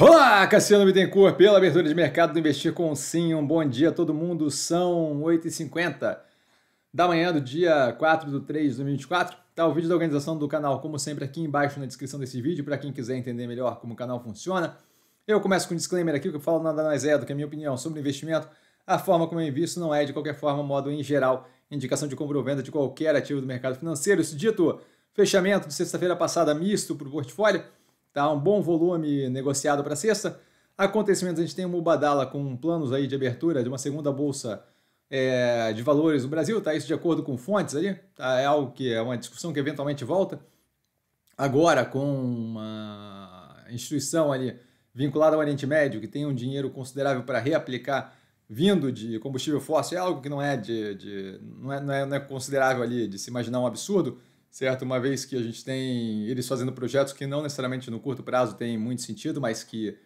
Olá, Cassiano Bittencourt, pela abertura de mercado do Investir com Sim. Um bom dia a todo mundo. São 8h50 da manhã do dia 4 de 3 de 2024. Tá o vídeo da organização do canal, como sempre, aqui embaixo na descrição desse vídeo, para quem quiser entender melhor como o canal funciona. Eu começo com um disclaimer aqui, que eu falo nada mais é do que a minha opinião sobre investimento. A forma como eu invisto não é, de qualquer forma, modo em geral, indicação de compra ou venda de qualquer ativo do mercado financeiro. Isso dito, fechamento de sexta-feira passada misto para o portfólio tá? Um bom volume negociado para sexta. Acontecimentos, a gente tem o Mubadala com planos aí de abertura de uma segunda bolsa é, de valores no Brasil, tá? Isso de acordo com fontes ali, tá? É algo que é uma discussão que eventualmente volta. Agora, com uma instituição ali vinculada ao Oriente Médio, que tem um dinheiro considerável para reaplicar vindo de combustível fóssil, é algo que não é, de, de não, é, não, é, não é considerável ali de se imaginar um absurdo, certo? Uma vez que a gente tem eles fazendo projetos que não necessariamente no curto prazo tem muito sentido, mas que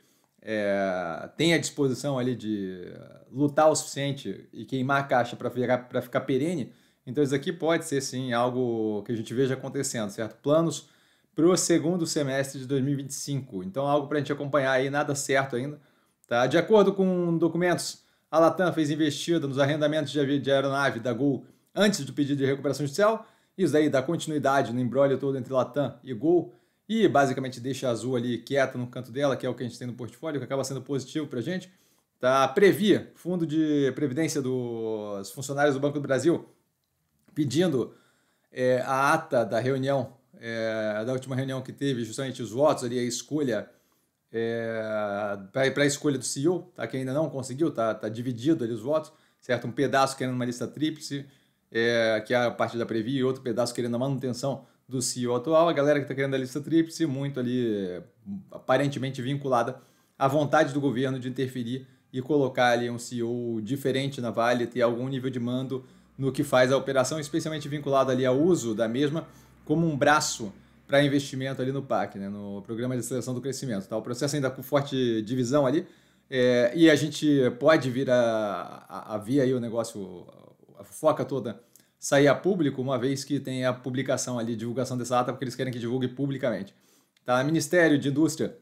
é, tem a disposição ali de lutar o suficiente e queimar a caixa para ficar, ficar perene, então isso aqui pode ser sim algo que a gente veja acontecendo, certo? Planos para o segundo semestre de 2025. Então algo para a gente acompanhar aí, nada certo ainda. Tá? De acordo com documentos, a Latam fez investida nos arrendamentos de aeronave da Gol antes do pedido de recuperação judicial. Isso daí dá continuidade no embrólio todo entre Latam e Gol e basicamente deixa a Azul ali quieta no canto dela, que é o que a gente tem no portfólio, que acaba sendo positivo para a gente. Tá, Previa, fundo de previdência dos funcionários do Banco do Brasil, pedindo é, a ata da reunião, é, da última reunião que teve, justamente os votos ali, a escolha, é, para a escolha do CEO, tá, que ainda não conseguiu, tá, tá dividido ali os votos, certo? Um pedaço querendo uma lista tríplice, é, que é a parte da Previ, e outro pedaço querendo a manutenção do CEO atual, a galera que está querendo a lista tríplice, muito ali aparentemente vinculada à vontade do governo de interferir e colocar ali um CEO diferente na Vale, ter algum nível de mando no que faz a operação, especialmente vinculado ali ao uso da mesma como um braço para investimento ali no PAC, né, no Programa de Seleção do Crescimento. Tá? O processo ainda com forte divisão ali, é, e a gente pode vir a, a, a ver aí o negócio a fofoca toda sair a público, uma vez que tem a publicação ali, divulgação dessa ata, porque eles querem que divulgue publicamente. Tá? Ministério de Indústria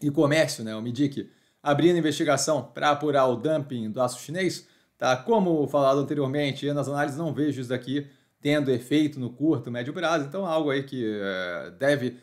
e Comércio, né, o MIDIC, abrindo investigação para apurar o dumping do aço chinês. Tá? Como falado anteriormente, nas análises não vejo isso daqui tendo efeito no curto, médio prazo, então é algo aí que é, deve,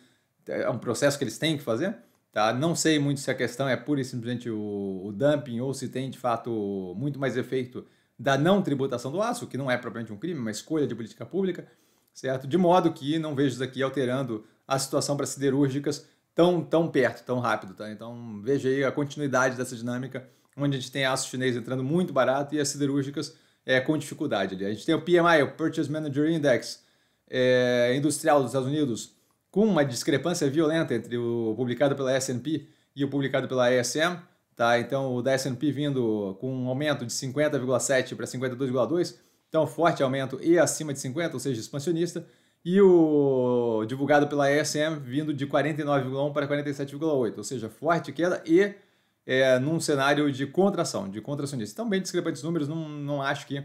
é um processo que eles têm que fazer. Tá? Não sei muito se a questão é pura e simplesmente o, o dumping ou se tem de fato muito mais efeito da não tributação do aço, que não é propriamente um crime, é uma escolha de política pública, certo? De modo que não vejo isso aqui alterando a situação para siderúrgicas tão, tão perto, tão rápido, tá? Então veja aí a continuidade dessa dinâmica, onde a gente tem aço chinês entrando muito barato e as siderúrgicas é, com dificuldade ali. A gente tem o PMI, o Purchase Manager Index, é, industrial dos Estados Unidos, com uma discrepância violenta entre o publicado pela S&P e o publicado pela ESM, Tá? Então, o da S&P vindo com um aumento de 50,7 para 52,2, então forte aumento e acima de 50, ou seja, expansionista, e o divulgado pela ESM vindo de 49,1 para 47,8, ou seja, forte queda e é, num cenário de contração, de contracionista. Então, bem discrepantes números, não, não acho que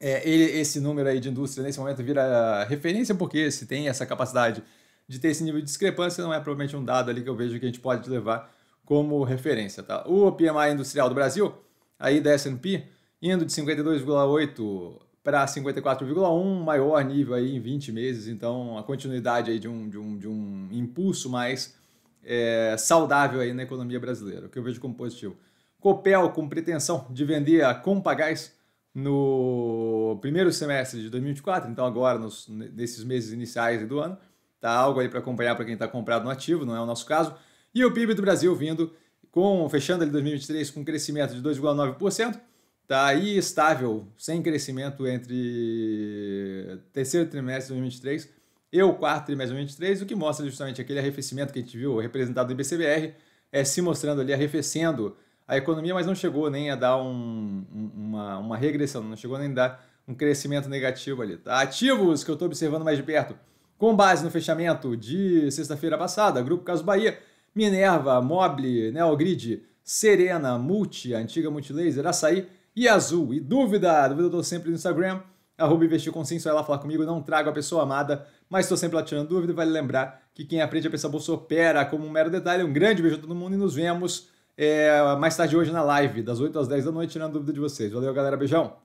é, ele, esse número aí de indústria nesse momento vira referência, porque se tem essa capacidade de ter esse nível de discrepância, não é provavelmente um dado ali que eu vejo que a gente pode levar como referência. Tá? O PMI industrial do Brasil, aí da S&P, indo de 52,8 para 54,1, maior nível aí em 20 meses, então a continuidade aí de um, de um, de um impulso mais é, saudável aí na economia brasileira, o que eu vejo como positivo. Copel com pretensão de vender a Compagás no primeiro semestre de 2024, então agora nos, nesses meses iniciais do ano, tá algo aí para acompanhar para quem está comprado no ativo, não é o nosso caso. E o PIB do Brasil vindo com fechando ali 2023 com crescimento de 2,9%, tá aí estável, sem crescimento entre terceiro trimestre de 2023 e o quarto trimestre de 2023, o que mostra justamente aquele arrefecimento que a gente viu representado no IBCBR, é se mostrando ali arrefecendo a economia, mas não chegou nem a dar um, uma, uma regressão, não chegou nem a dar um crescimento negativo ali. Tá? Ativos que eu estou observando mais de perto, com base no fechamento de sexta-feira passada, Grupo Caso Bahia, Minerva, Mobile, Neogrid, né, Serena, Multi, a antiga Multilaser, Açaí e Azul. E dúvida, dúvida eu tô sempre no Instagram, arroba investir consenso, vai lá falar comigo, não trago a pessoa amada, mas estou sempre lá tirando dúvida e vale lembrar que quem aprende a pensar bolsa opera como um mero detalhe. Um grande beijo a todo mundo e nos vemos é, mais tarde hoje na live, das 8 às 10 da noite, tirando dúvida de vocês. Valeu, galera, beijão!